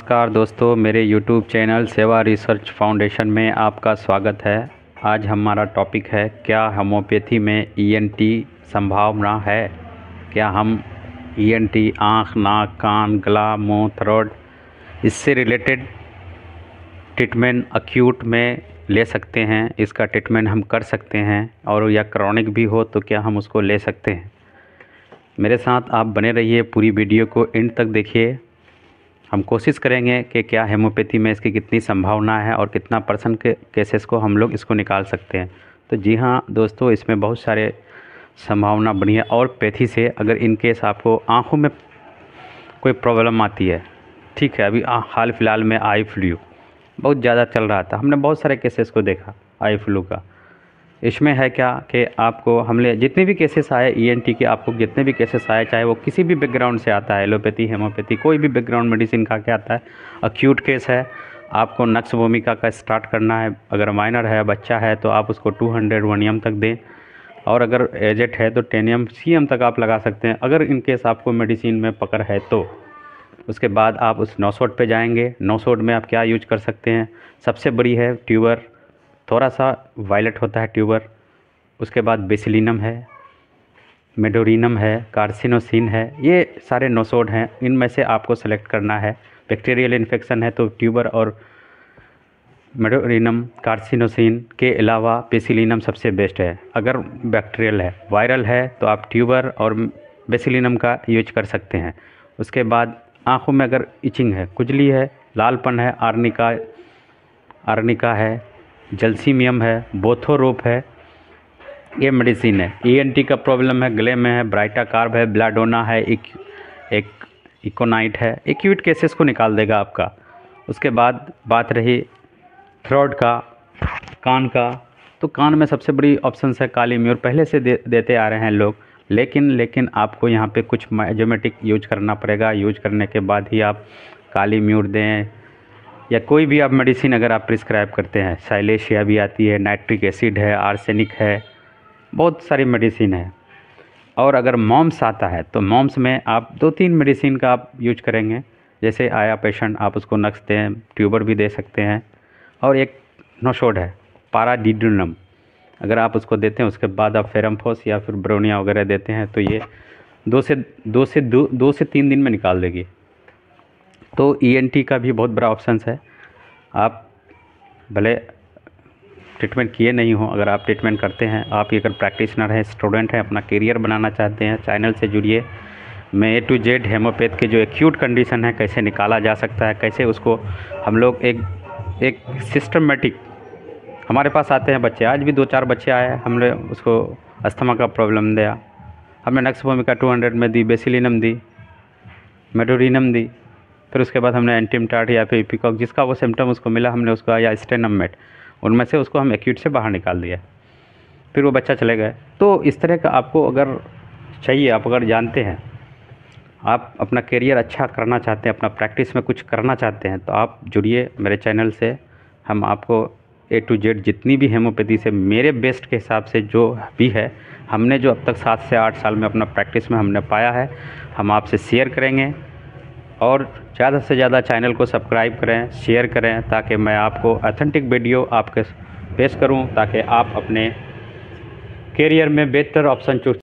नमस्कार दोस्तों मेरे YouTube channel Seva research foundation में आपका स्वागत है आज हमारा टॉपिक है क्या होम्योपैथी में टी e संभावना है क्या हम ई टी आँख नाक कान गला मुंह थ्रोट इससे रिलेटेड ट्रीटमेंट अक्यूट में ले सकते हैं इसका ट्रीटमेंट हम कर सकते हैं और या क्रॉनिक भी हो तो क्या हम उसको ले सकते हैं मेरे साथ आप बने रहिए पूरी वीडियो को एंड तक देखिए हम कोशिश करेंगे कि क्या हेमोपैथी में इसकी कितनी संभावना है और कितना परसेंट के केसेस को हम लोग इसको निकाल सकते हैं तो जी हाँ दोस्तों इसमें बहुत सारे संभावना बनी है और पैथी से अगर इन केस आपको आँखों में कोई प्रॉब्लम आती है ठीक है अभी हाल फिलहाल में आई फ्लू बहुत ज़्यादा चल रहा था हमने बहुत सारे केसेस को देखा आई फ्लू का इसमें है क्या कि आपको हमले जितने भी केसेस आए ईएनटी e के आपको जितने भी केसेस आए चाहे वो किसी भी बैकग्राउंड से आता है एलोपैथी हेमोपैथी कोई भी बैकग्राउंड मेडिसिन का क्या आता है अक्यूट केस है आपको नक्स भूमिका का स्टार्ट करना है अगर माइनर है बच्चा है तो आप उसको टू हंड्रेड एम तक दें और अगर एजेट है तो एम सी एम तक आप लगा सकते हैं अगर इनकेस आपको मेडिसिन में पकड़ है तो उसके बाद आप उस सोट पर जाएंगे नौसोट में आप क्या यूज कर सकते हैं सबसे बड़ी है ट्यूबर थोड़ा सा वायलट होता है ट्यूबर उसके बाद बेसिलिनम है मेडोरिनम है कार्सिनोसिन है ये सारे नोसोड हैं इनमें से आपको सेलेक्ट करना है बैक्टीरियल इन्फेक्शन है तो ट्यूबर और मेडोरिनम कार्सिनोसिन के अलावा पेसिलिनम सबसे बेस्ट है अगर बैक्टीरियल है वायरल है तो आप ट्यूबर और बेसिलिनम का यूज कर सकते हैं उसके बाद आँखों में अगर इचिंग है खुजली है लालपन है आर्निका आर्निका है जल्सीमियम है बोथोरोप है ये मेडिसिन है ईएनटी e का प्रॉब्लम है गले में है ब्राइटा कार्ब है ब्लाडोना है एक एक इकोनाइट है एक्यूट केसेस को निकाल देगा आपका उसके बाद बात रही थ्रोड का कान का तो कान में सबसे बड़ी ऑप्शन है काली म्यूर पहले से दे, देते आ रहे हैं लोग लेकिन लेकिन आपको यहाँ पे कुछ जोमेटिक यूज करना पड़ेगा यूज करने के बाद ही आप काली म्यूर दें या कोई भी आप मेडिसिन अगर आप प्रिस्क्राइब करते हैं साइलेशिया भी आती है नाइट्रिक एसिड है आर्सेनिक है बहुत सारी मेडिसिन है और अगर मॉम्स आता है तो मॉम्स में आप दो तीन मेडिसिन का आप यूज करेंगे जैसे आया पेशेंट आप उसको नक्स दें ट्यूबर भी दे सकते हैं और एक नोशोड है पाराडीडुलम अगर आप उसको देते हैं उसके बाद आप फेरम्फोस या फिर ब्रोनिया वगैरह देते हैं तो ये दो से दो से दो, दो से तीन दिन में निकाल देगी तो ई e का भी बहुत बड़ा ऑप्शन है आप भले ट्रीटमेंट किए नहीं हो अगर आप ट्रीटमेंट करते हैं आप अगर प्रैक्टिशनर हैं स्टूडेंट हैं अपना करियर बनाना चाहते हैं चैनल से जुड़िए मैं ए टू जेड हेमोपैथ के जो एक्यूट कंडीशन है कैसे निकाला जा सकता है कैसे उसको हम लोग एक एक सिस्टमेटिक हमारे पास आते हैं बच्चे आज भी दो चार बच्चे आए हमने उसको अस्थमा का प्रॉब्लम दिया हमने नक्स टू हंड्रेड में दी बेसिलिनम दी मेडोरिनम दी फिर उसके बाद हमने एंटीमटाट या फिर पिकॉक जिसका वो सिम्टम उसको मिला हमने उसको या स्टेनमेट उनमें से उसको हम एक्यूट से बाहर निकाल दिया फिर वो बच्चा चले गए तो इस तरह का आपको अगर चाहिए आप अगर जानते हैं आप अपना करियर अच्छा करना चाहते हैं अपना प्रैक्टिस में कुछ करना चाहते हैं तो आप जुड़िए मेरे चैनल से हम आपको ए टू जेड जितनी भी हेमोपैथी से मेरे बेस्ट के हिसाब से जो भी है हमने जो अब तक सात से आठ साल में अपना प्रैक्टिस में हमने पाया है हम आपसे शेयर करेंगे और ज़्यादा से ज़्यादा चैनल को सब्सक्राइब करें शेयर करें ताकि मैं आपको अथेंटिक वीडियो आपके पेश करूं ताकि आप अपने कैरियर में बेहतर ऑप्शन चूज